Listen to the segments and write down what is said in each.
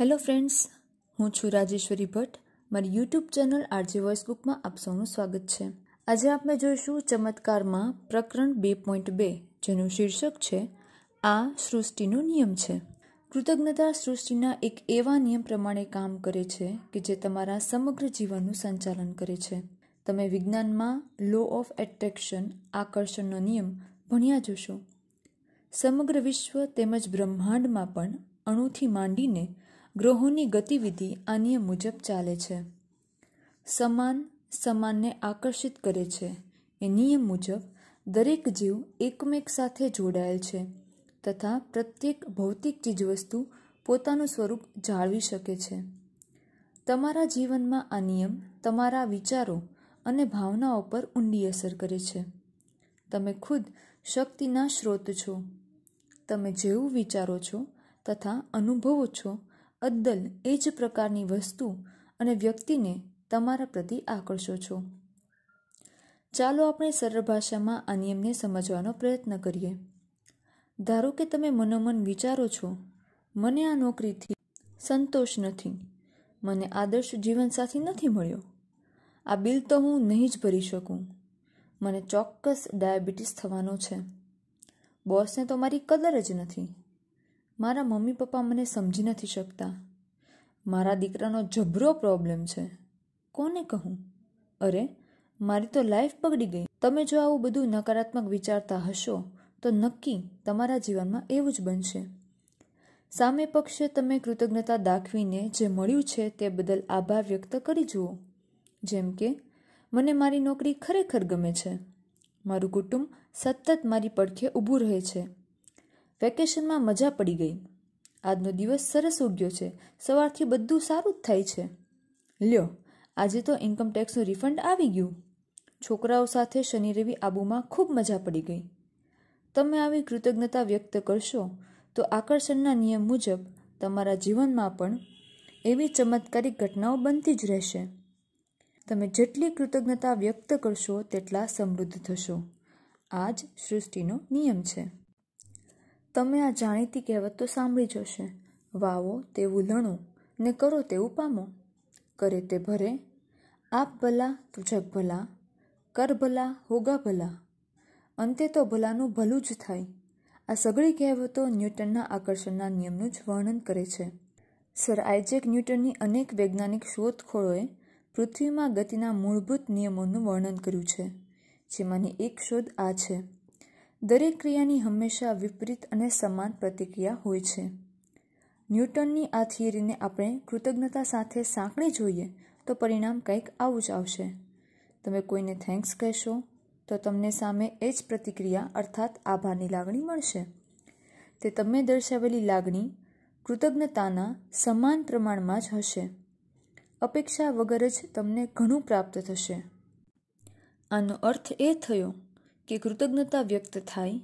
hello friends હું છું રાજેશ્વરી ભટ્ટ મારી યુટ્યુબ ચેનલ આરજે વોઇસ બુકમાં આપ સૌનું સ્વાગત છે આજે આપણે જોઈશું ચમત્કારમાં પ્રકરણ બે પોઈન્ટ બે જેનું શીર્ષક છે આ સૃષ્ટિનો નિયમ છે કૃતજ્ઞતા સૃષ્ટિના એક એવા નિયમ પ્રમાણે કામ કરે છે કે જે તમારા સમગ્ર જીવનનું સંચાલન કરે છે તમે વિજ્ઞાનમાં લો ઓફ એટ્રેક્શન આકર્ષણનો નિયમ ભણ્યા જોશો સમગ્ર વિશ્વ તેમજ બ્રહ્માંડમાં પણ અણુથી માંડીને ગ્રહોની ગતિવિધિ આ નિયમ મુજબ ચાલે છે સમાન સમાનને આકર્ષિત કરે છે એ નિયમ મુજબ દરેક જીવ એકમેક સાથે જોડાયેલ છે તથા પ્રત્યેક ભૌતિક ચીજવસ્તુ પોતાનું સ્વરૂપ જાળવી શકે છે તમારા જીવનમાં આ નિયમ તમારા વિચારો અને ભાવનાઓ પર ઊંડી અસર કરે છે તમે ખુદ શક્તિના સ્ત્રોત છો તમે જેવું વિચારો છો તથા અનુભવો છો અદ્દલ એ જ પ્રકારની વસ્તુ અને વ્યક્તિને તમારા પ્રતિ આકર્ષો છો ચાલો આપણે સરળ ભાષામાં આ નિયમને સમજવાનો પ્રયત્ન કરીએ ધારો કે તમે મનોમન વિચારો છો મને આ નોકરીથી સંતોષ નથી મને આદર્શ જીવનસાથી નથી મળ્યો આ બિલ તો હું નહીં જ ભરી શકું મને ચોક્કસ ડાયાબિટીસ થવાનો છે બોસને તો મારી કદર જ નથી મારા મમ્મી પપ્પા મને સમજી નથી શકતા મારા દીકરાનો જબરો પ્રોબ્લેમ છે કોને કહું અરે મારી તો લાઈફ બગડી ગઈ તમે જો આવું બધું નકારાત્મક વિચારતા હશો તો નક્કી તમારા જીવનમાં એવું જ બનશે સામે પક્ષે તમે કૃતજ્ઞતા દાખવીને જે મળ્યું છે તે બદલ આભાર વ્યક્ત કરી જુઓ જેમ કે મને મારી નોકરી ખરેખર ગમે છે મારું કુટુંબ સતત મારી પડખે ઊભું રહે છે વેકેશનમાં મજા પડી ગઈ આજનો દિવસ સરસ ઉગ્યો છે સવારથી બધું સારું જ થાય છે લ્યો આજે તો ઇન્કમટેક્સનું રિફંડ આવી ગયું છોકરાઓ સાથે શનિ રવિ આબુમાં ખૂબ મજા પડી ગઈ તમે આવી કૃતજ્ઞતા વ્યક્ત કરશો તો આકર્ષણના નિયમ મુજબ તમારા જીવનમાં પણ એવી ચમત્કારિક ઘટનાઓ બનતી જ રહેશે તમે જેટલી કૃતજ્ઞતા વ્યક્ત કરશો તેટલા સમૃદ્ધ થશો આ જ સૃષ્ટિનો નિયમ છે તમે આ જાણીતી કહેવત તો સાંભળી જશે વાવો તેવું લણો ને કરો તેવું પામો કરે તે ભરે આપ ભલા તું જગ ભલા કર ભલા હોગા ભલા અંતે તો ભલાનું ભલું જ થાય આ સગળી કહેવતો ન્યૂટનના આકર્ષણના નિયમનું જ વર્ણન કરે છે સર આઇઝેક ન્યૂટનની અનેક વૈજ્ઞાનિક શોધખોળોએ પૃથ્વીમાં ગતિના મૂળભૂત નિયમોનું વર્ણન કર્યું છે જેમાંની એક શોધ આ છે દરેક ક્રિયાની હંમેશા વિપરીત અને સમાન પ્રતિક્રિયા હોય છે ન્યૂટનની આ થિયરીને આપણે કૃતજ્ઞતા સાથે સાંકળી જોઈએ તો પરિણામ કંઈક આવું જ આવશે તમે કોઈને થેન્ક્સ કહેશો તો તમને સામે એ જ પ્રતિક્રિયા અર્થાત આભારની લાગણી મળશે તે તમે દર્શાવેલી લાગણી કૃતજ્ઞતાના સમાન પ્રમાણમાં જ હશે અપેક્ષા વગર જ તમને ઘણું પ્રાપ્ત થશે આનો અર્થ એ થયો કે કૃતજ્ઞતા વ્યક્ત થાય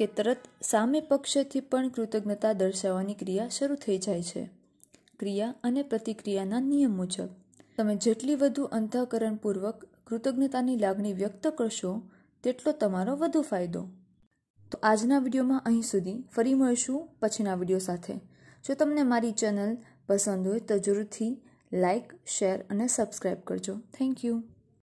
કે તરત સામે પક્ષેથી પણ કૃતજ્ઞતા દર્શાવવાની ક્રિયા શરૂ થઈ જાય છે ક્રિયા અને પ્રતિક્રિયાના નિયમ મુજબ તમે જેટલી વધુ અંતઃકરણપૂર્વક કૃતજ્ઞતાની લાગણી વ્યક્ત કરશો તેટલો તમારો વધુ ફાયદો તો આજના વિડીયોમાં અહીં સુધી ફરી મળીશું પછીના વિડીયો સાથે જો તમને મારી ચેનલ પસંદ હોય તો જરૂરથી લાઇક શેર અને સબસ્ક્રાઈબ કરજો થેન્ક યુ